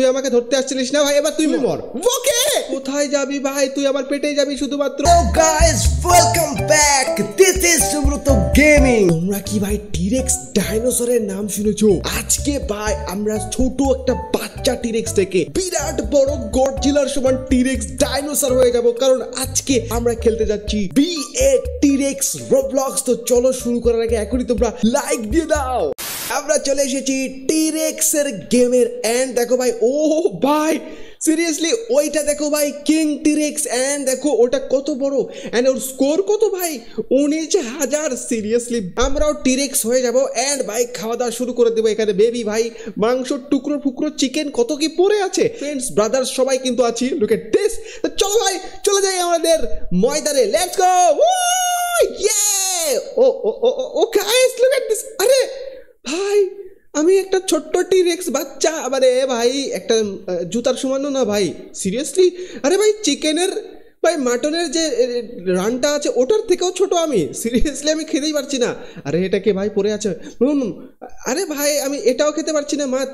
তুই আমাকে ধরতে আসছিলিস না ভাই এবার তুই মর ওকে কোথায় যাবি ভাই তুই আমার পেটে যাবি শুধুমাত্র guys welcome back this is Subrata gaming তোমরা কি ভাই টিরেক্স ডাইনোসরের নাম শুনেছো আজকে ভাই আমরা ছোট একটা বাচ্চা টিরেক্স থেকে বিরাট বড় গডজিলার সমান টিরেক্স ডাইনোসর হয়ে যাব কারণ আজকে আমরা খেলতে যাচ্ছি বি এ টিরেক্স রোবলক্স তো চলো শুরু করার আগে এখনই তোমরা লাইক দিয়ে দাও আমরা চলে এসেছি টিরেক্সের গেমের অ্যান্ড দেখো ভাই ও ভাই সিরিয়াসলি ওইটা দেখো ভাই কিং টিরেক্স অ্যান্ড দেখো ওটা কত বড় অ্যান্ড ওর স্কোর কত ভাই উনিশ হাজার সিরিয়াসলি আমরাও টিরেক্স হয়ে যাব অ্যান্ড ভাই খাওয়া দাওয়া শুরু করে দেবো এখানে বেবি ভাই মাংস টুকরো ফুকরো চিকেন কত কি পড়ে আছে ফ্রেন্ডস ব্রাদার্স সবাই কিন্তু আছি লুকে টেস্ট চলো ভাই চলে যাই আমাদের ময়দানে লেটস গো ও ও ও ও ও গাইস লুক এট দিস আরে ভাই আমি একটা ছোট্ট টিরেক্স বাচ্চা আরে ভাই একটা জুতার সমানো না ভাই সিরিয়াসলি আরে ভাই চিকেনের ভাই মাটনের যে রানটা আছে ওটার থেকেও ছোট আমি সিরিয়াসলি আমি খেতেই পারছি না আরে এটা কে ভাই পড়ে আছে আরে ভাই আমি এটাও খেতে পারছি না মাছ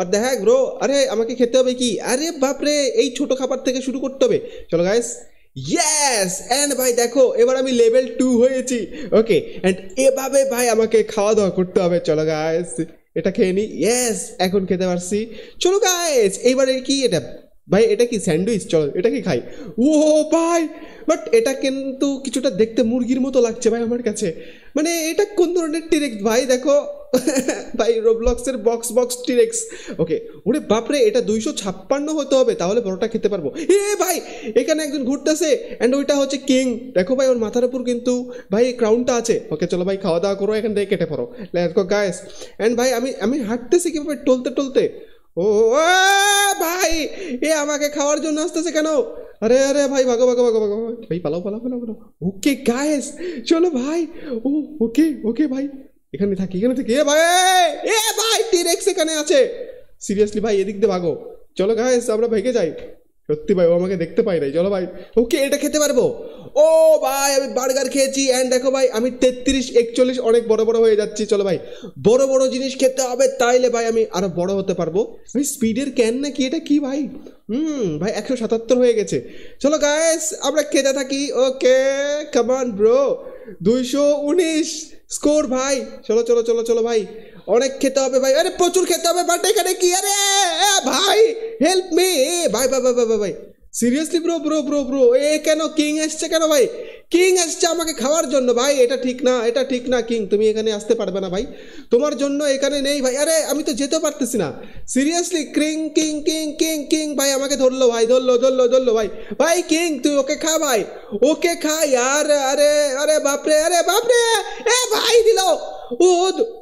আর দেখা গ্রো আরে আমাকে খেতে হবে কি আরে বাপরে এই ছোট খাবার থেকে শুরু করতে হবে চলো গাইস ইয়েস অ্যান্ড ভাই দেখো এবার আমি লেভেল টু হয়েছি ওকে অ্যান্ড এভাবে ভাই আমাকে খাওয়া দাওয়া করতে হবে চলো গাইস এটা খেয়ে নি ইয়েস এখন খেতে পারছি চলো গায়েস এইবারে কি এটা ভাই এটা কি স্যান্ডউইচ চলো এটা কি খাই ও ভাই বাট এটা কিন্তু কিছুটা দেখতে মুরগির মতো লাগছে ভাই আমার কাছে মানে এটা কোন ধরনের টিরেক্ট ভাই দেখো ভাই রোবলক্সের বক্স বক্স টিরেক্স ওকে ওরে বাপরে এটা দুইশো ছাপ্পান্ন হতে হবে তাহলে বড়টা খেতে পারবো এ ভাই এখানে একজন ঘুরতেছে অ্যান্ড ওইটা হচ্ছে কিং দেখো ভাই ওর মাথার উপর কিন্তু ভাই ক্রাউনটা আছে ওকে চলো ভাই খাওয়া দাওয়া করো এখান থেকে কেটে পড়ো লেট গো গায়েস অ্যান্ড ভাই আমি আমি হাঁটতেছি কীভাবে টলতে টলতে ও ভাই এ আমাকে খাওয়ার জন্য আসতেছে কেন আরে আরে ভাই ভাগো ভাগো ভাগো ভাগো ভাই পালাও পালাও পালাও পালাও ওকে গায়েস চলো ভাই ও ওকে ওকে ভাই এখানে থাকি এখানে থাকি এ ভাই এ ভাই টিরেক্স এখানে আছে সিরিয়াসলি ভাই এদিক দিয়ে ভাগো চলো গায়েস আমরা ভেগে যাই সত্যি ভাই ও আমাকে দেখতে পাই নাই চলো ভাই ওকে এটা খেতে পারবো ও ভাই আমি বার্গার খেয়েছি অ্যান্ড দেখো ভাই আমি তেত্রিশ একচল্লিশ অনেক বড় বড় হয়ে যাচ্ছি চলো ভাই বড় বড় জিনিস খেতে হবে তাইলে ভাই আমি আরো বড় হতে পারবো ভাই স্পিডের ক্যান না কি এটা কি ভাই হুম ভাই একশো সাতাত্তর হয়ে গেছে চলো গায়েস আমরা খেতে থাকি ওকে কামান ব্রো দুইশো উনিশ স্কোর ভাই চলো চলো চলো চলো ভাই অনেক খেতে হবে ভাই আরে প্রচুর খেতে হবে বাট এখানে কি আরে ভাই হেল্প মে ভাই ভাই ভাই ভাই ভাই seriously bro bro bro bro এ কেন কিং এসছে কেন ভাই কিং আসছে আমাকে খাওয়ার জন্য ভাই এটা ঠিক না এটা ঠিক না কিং তুমি এখানে আসতে পারবে না ভাই তোমার জন্য এখানে নেই ভাই আরে আমি তো যেতে পারতেছি না seriously king king king king king ভাই আমাকে ধরলো ভাই ধরলো ধরলো ধরলো ভাই ভাই কিং তুই ওকে খা ভাই ওকে খা আর আরে আরে বাপরে আরে বাপরে এ ভাই দিল ও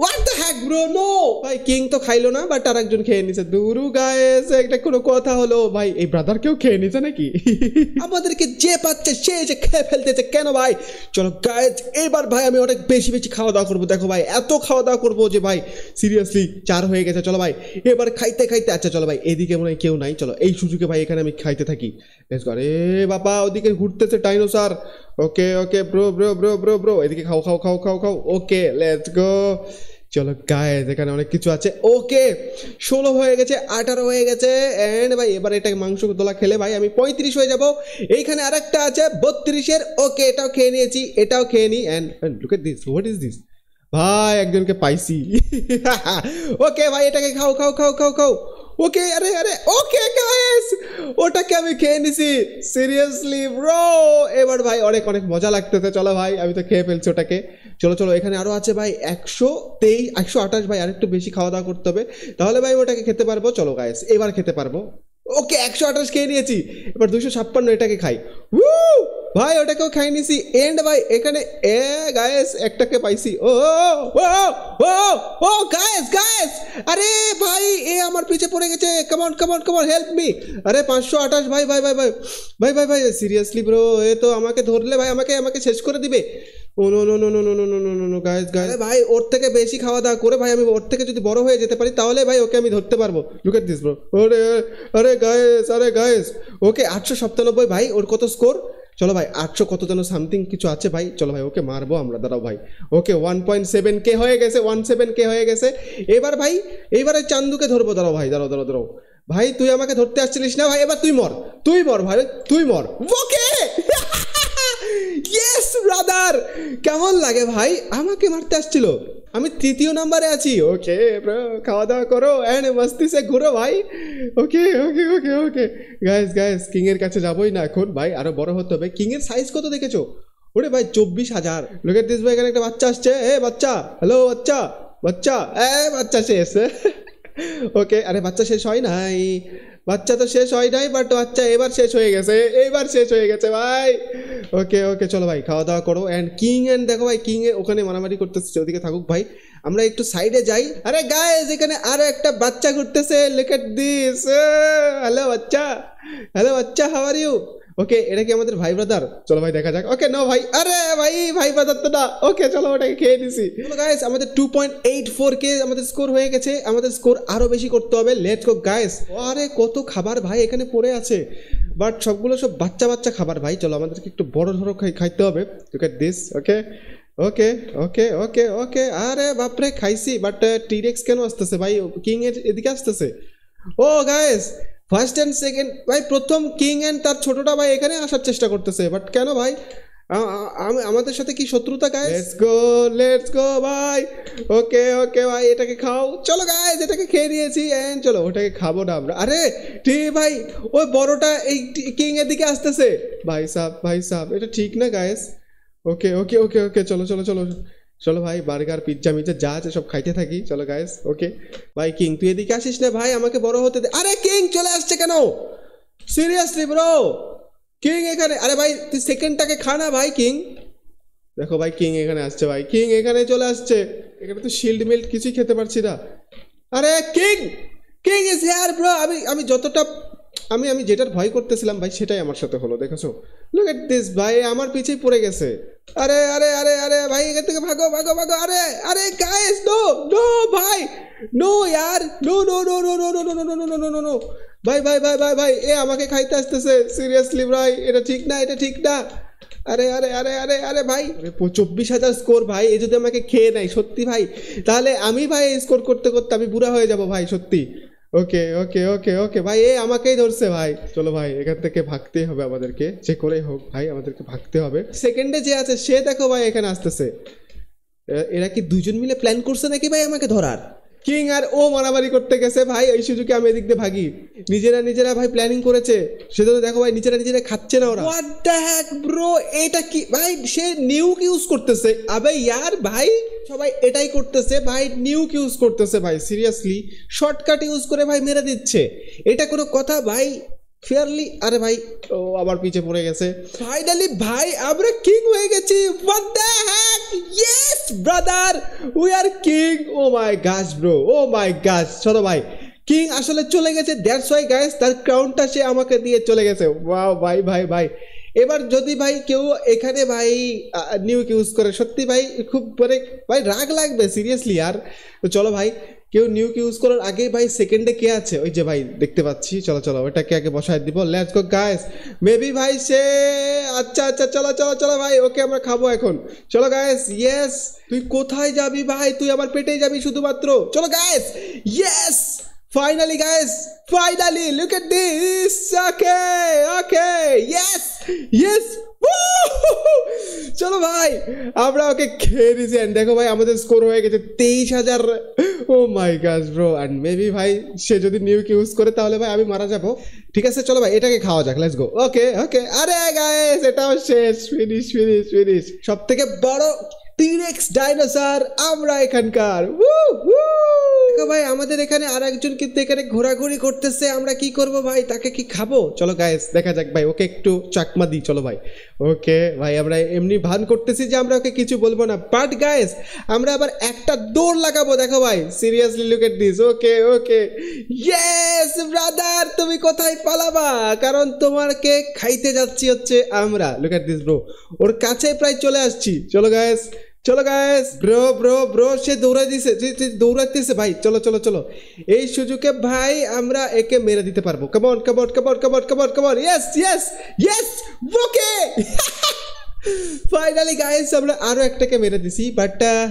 what the heck bro no ভাই কিং তো খাইলো না বাট আর একজন খেয়ে নিছে দুরু গায়েস একটা কোনো কথা হলো ভাই এই ব্রাদার কেউ খেয়ে নিছে নাকি আমাদেরকে যে পাচ্ছে সে যে খেয়ে ফেলতেছে কেন ভাই চলো গায়েস এবার ভাই আমি অনেক বেশি বেশি খাওয়া দাওয়া করবো দেখো ভাই এত খাওয়া দাওয়া করবো যে ভাই সিরিয়াসলি চার হয়ে গেছে চলো ভাই এবার খাইতে খাইতে আচ্ছা চলো ভাই এদিকে মনে হয় কেউ নাই চলো এই সুযোগে ভাই এখানে আমি খাইতে থাকি আরে বাবা ওদিকে ঘুরতেছে dinosaur okay okay bro bro bro bro bro এদিকে খাও খাও খাও খাও খাও ওকে লেটস গো চলো গায়ে এখানে অনেক কিছু আছে ওকে ষোলো হয়ে গেছে আঠারো হয়ে গেছে অ্যান্ড ভাই এবার এটাকে মাংস তোলা খেলে ভাই আমি পঁয়ত্রিশ হয়ে যাব এইখানে আরেকটা আছে বত্রিশের ওকে এটাও খেয়ে নিয়েছি এটাও খেয়ে নিই and look at this what is this ভাই একজনকে পাইছি ওকে ভাই এটাকে খাও খাও খাও খাও খাও ওকে আরে আরে ওকে গায়ে ওটাকে আমি খেয়ে নিছি সিরিয়াসলি ব্রো এবার ভাই অনেক অনেক মজা লাগতেছে চলো ভাই আমি তো খেয়ে ফেলছি ওটাকে চলো চলো এখানে আরও আছে ভাই একশো তেইশ একশো আঠাশ ভাই আরেকটু বেশি খাওয়া দাওয়া করতে হবে তাহলে ভাই ওটাকে খেতে পারবো চলো গাইস এবার খেতে পারবো ওকে একশো আঠাশ খেয়ে নিয়েছি এবার দুশো ছাপ্পান্ন এটাকে খাই উ ভাই ওটাকেও খাই নিছি এন্ড ভাই এখানে এ গায়েস একটাকে পাইছি ও ও ও ও গায়েস গায়েস আরে ভাই এ আমার পিছে পড়ে গেছে on come on help me আরে পাঁচশো আঠাশ ভাই ভাই ভাই ভাই ভাই ভাই ভাই সিরিয়াসলি ব্রো এ তো আমাকে ধরলে ভাই আমাকে আমাকে শেষ করে দিবে oh no no no no no no no no no no guys আরে ভাই ওর থেকে বেশি খাওয়া দাওয়া করে ভাই আমি ওর থেকে যদি বড় হয়ে যেতে পারি তাহলে ভাই ওকে আমি ধরতে পারবো লুক এট দিস ব্রো আরে আরে গায়েস আরে গায়েস ওকে আটশো ভাই ওর কত স্কোর চলো ভাই আটশো কত যেন সামথিং কিছু আছে ভাই চলো ভাই ওকে মারবো আমরা দাঁড়াও ভাই okay one point seven k হয়ে গেছে ওয়ান সেভেন কে হয়ে গেছে এবার ভাই এইবারে চান্দুকে ধরবো দাঁড়াও ভাই দাঁড়াও দাঁড়াও দাঁড়াও ভাই তুই আমাকে ধরতে আসছিলিস না ভাই এবার তুই মর তুই মর ভাই তুই মর ওকে ইয়েস ব্রাদার কেমন লাগে ভাই আমাকে মারতে আসছিল আমি তৃতীয় নাম্বারে আছি ওকে খাওয়া দাওয়া করো অ্যান্ড মস্তিসে ঘুরো ভাই ওকে ওকে ওকে ওকে গায়েস গায়েস কিংয়ের কাছে যাবোই না এখন ভাই আরো বড় হতে হবে কিংয়ের সাইজ কত দেখেছো ওরে ভাই চব্বিশ হাজার লোকের দিস ভাই এখানে একটা বাচ্চা আসছে এ বাচ্চা হ্যালো বাচ্চা বাচ্চা এ বাচ্চা শেষ ওকে আরে বাচ্চা শেষ হয় নাই বাচ্চা তো শেষ হয় নাই বাট বাচ্চা এবার শেষ হয়ে গেছে এইবার শেষ হয়ে গেছে ভাই ওকে ওকে চলো ভাই খাওয়া দাওয়া করো অ্যান্ড কিং অ্যান্ড দেখো ভাই কিং এর ওখানে মারামারি করতেছে ওদিকে থাকুক ভাই আমরা একটু সাইডে যাই আরে গায়ে যেখানে আরো একটা বাচ্চা ঘুরতেছে লেকেট দিস হ্যালো বাচ্চা হ্যালো বাচ্চা হাওয়ার ইউ ওকে এটা কি আমাদের ভাই ব্রাদার চলো ভাই দেখা যাক ওকে নো ভাই আরে ভাই ভাই ব্রাদার তো না ওকে চলো ওটাকে খেয়ে নিছি চলো গাইস আমাদের two point eight four k আমাদের স্কোর হয়ে গেছে আমাদের স্কোর আরো বেশি করতে হবে লেটস গো গাইস আরে কত খাবার ভাই এখানে পড়ে আছে বাট সবগুলো সব বাচ্চা বাচ্চা খাবার ভাই চলো আমাদেরকে একটু বড় ধরো খাইতে হবে লুক এট দিস ওকে ওকে ওকে ওকে ওকে আরে বাপরে খাইছি বাট টিরেক্স uh, কেন আসতেছে ভাই কিং এর এদিকে আসতেছে ও oh, guys first and second ভাই প্রথম কিং অ্যান্ড তার ছোটটা ভাই এখানে আসার চেষ্টা করতেছে বাট কেন ভাই আমাদের সাথে কি শত্রুতা guys let's go let's go ভাই ওকে ওকে ভাই এটাকে খাও চলো গাইস এটাকে খেয়ে নিয়েছি এন্ড চলো ওটাকে খাবো না আমরা আরে টি ভাই ওই বড়টা এই কিং এর দিকে আসতেছে ভাই সাহ ভাই সাহ এটা ঠিক না গাইস ওকে ওকে ওকে ওকে চলো চলো চলো চলো ভাই বার্গার পিজ্জা মিজা যা আছে সব খাইতে থাকি চলো গাইস ওকে ভাই কিং তুই এদিকে আসিস না ভাই আমাকে বড় হতে দে আরে কিং চলে আসছে কেন সিরিয়াসলি ব্রো কিং এখানে আরে ভাই তুই সেকেন্ডটাকে খা না ভাই কিং দেখো ভাই কিং এখানে আসছে ভাই কিং এখানে চলে আসছে এখানে তো শিল্ড মিল্ড কিছুই খেতে পারছি না আরে king king is here bro আমি আমি যতটা আমি আমি যেটার ভয় করতেছিলাম ভাই সেটাই আমার সাথে হলো দেখেছো লুক এট দিস ভাই আমার পিছিয়ে পড়ে গেছে আরে আরে আরে আরে ভাই এখান থেকে ভাগো ভাগো ভাগো আরে আরে গাইস নো নো ভাই নো यार no no no no no no no no no no no no ভাই ভাই ভাই ভাই ভাই এ আমাকে খাইতে আসতেছে সিরিয়াসলি ভাই এটা ঠিক না এটা ঠিক না আরে আরে আরে আরে আরে ভাই চব্বিশ হাজার স্কোর ভাই এ যদি আমাকে খেয়ে নেয় সত্যি ভাই তাহলে আমি ভাই স্কোর করতে করতে আমি বুড়া হয়ে যাব ভাই সত্যি ওকে ওকে ওকে ওকে ভাই এ আমাকেই ধরছে ভাই চলো ভাই এখান থেকে ভাগতেই হবে আমাদেরকে যে করেই হোক ভাই আমাদেরকে ভাগতে হবে সেকেন্ডে যে আছে সে দেখো ভাই এখানে আসতেছে এরা কি দুজন মিলে প্ল্যান করছে নাকি ভাই আমাকে ধরার কিং আর ও মারামারি করতে গেছে ভাই এই সুযোগে আমি এদিক দিয়ে ভাগি নিজেরা নিজেরা ভাই প্ল্যানিং করেছে সেজন্য দেখো ভাই নিজেরা নিজেরা খাচ্ছে না ওরা হোয়াট দ্য হ্যাক ব্রো এটা কি ভাই সে নিউ কি ইউজ করতেছে আবে ইয়ার ভাই সবাই এটাই করতেছে ভাই নিউ কি ইউজ করতেছে ভাই সিরিয়াসলি শর্টকাট ইউজ করে ভাই মেরে দিচ্ছে এটা কোনো কথা ভাই ফেয়ারলি আরে ভাই ও আবার পিছে পড়ে গেছে ফাইনালি ভাই আমরা কিং হয়ে গেছি what the heck yes brother we are king oh my gosh bro O my গাছ শোনো ভাই কিং আসলে চলে গেছে দ্যাটস ওয়াই গাইস তার ক্রাউনটা সে আমাকে দিয়ে চলে গেছে ওয়াও ভাই ভাই ভাই এবার যদি ভাই কেউ এখানে ভাই নিউক ইউজ করে সত্যি ভাই খুব মানে ভাই রাগ লাগবে সিরিয়াসলি আর তো চলো ভাই কেউ নিউ কি ইউজ করার আগে ভাই সেকেন্ডে কে আছে ওই যে ভাই দেখতে পাচ্ছি চলো চলো ওটাকে আগে বসায় দিব লেটস গো গাইস মেবি ভাই সে আচ্ছা আচ্ছা চলো চলো চলো ভাই ওকে আমরা খাবো এখন চলো গাইস ইয়েস তুই কোথায় যাবি ভাই তুই আমার পেটেই যাবি শুধুমাত্র চলো guys yes finally guys finally look at this okay okay yes yes চলো ভাই আমরা ওকে খেয়ে দিছি অ্যান্ড দেখো ভাই আমাদের স্কোর হয়ে গেছে তেইশ হাজার ও মাই গাজ ব্রো অ্যান্ড মেবি ভাই সে যদি নিউক ইউজ করে তাহলে ভাই আমি মারা যাবো ঠিক আছে চলো ভাই এটাকে খাওয়া যাক লেটস গো ওকে ওকে আরে গাইস এটাও শেষ ফিনিশ ফিনিশ ফিনিশ সব থেকে বড় টিরেক্স ডাইনোসার আমরা এখানকার দেখো ভাই আমাদের এখানে আর একজন কিন্তু এখানে ঘোরাঘুরি করতেছে আমরা কি করব ভাই তাকে কি খাবো চলো গায়েস দেখা যাক ভাই ওকে একটু চাকমা দিই চলো ভাই ওকে ভাই আমরা এমনি ভান করতেছি যে আমরা ওকে কিছু বলবো না বাট গায়েস আমরা আবার একটা দৌড় লাগাবো দেখো ভাই seriously look at this okay okay yes brother তুমি কোথায় পালাবা কারণ তোমাকে খাইতে যাচ্ছি হচ্ছে আমরা লুক এট দিস ব্রো ওর কাছে প্রায় চলে আসছি চলো গায়েস চলো গাইস ব্রো ব্রো ব্রো সে দৌড়াই দিছে দৌড়াইতেছে ভাই চলো চলো চলো এই সুযোগে ভাই আমরা একে মেরে দিতে পারবো কেমন কেমন কেমন কেমন কেমন কেমন yes yes yes okay finally guys আমরা আরও একটাকে মেরে দিছি বাট uh,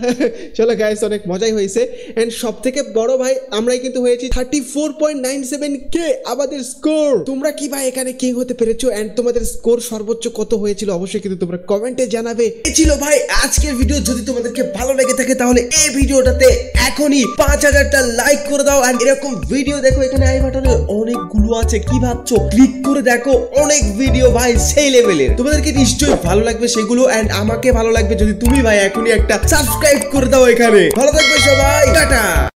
চলো গায়েস অনেক মজাই হয়েছে অ্যান্ড সব থেকে বড় ভাই আমরাই কিন্তু হয়েছি thirty four point nine seven কে আমাদের স্কোর তোমরা কি ভাই এখানে হতে পেরেছো অ্যান্ড তোমাদের স্কোর সর্বোচ্চ কত হয়েছিল অবশ্যই কিন্তু তোমরা কমেন্টে জানাবে এ ছিল ভাই আজকের ভিডিও যদি তোমাদেরকে ভালো লেগে থাকে তাহলে এই ভিডিওটাতে এখনই পাঁচ হাজারটা লাইক করে দাও আর এরকম ভিডিও দেখো এখানে আই বাটনে অনেকগুলো আছে কি ভাবছো ক্লিক করে দেখো অনেক ভিডিও ভাই সেই লেভেলের তোমাদেরকে নিশ্চয়ই ভালো লাগে লাগবে সেগুলো অ্যান্ড আমাকে ভালো লাগবে যদি তুমি ভাই এখনই একটা সাবস্ক্রাইব করে দাও এখানে ভালো থাকবে সবাই টাটা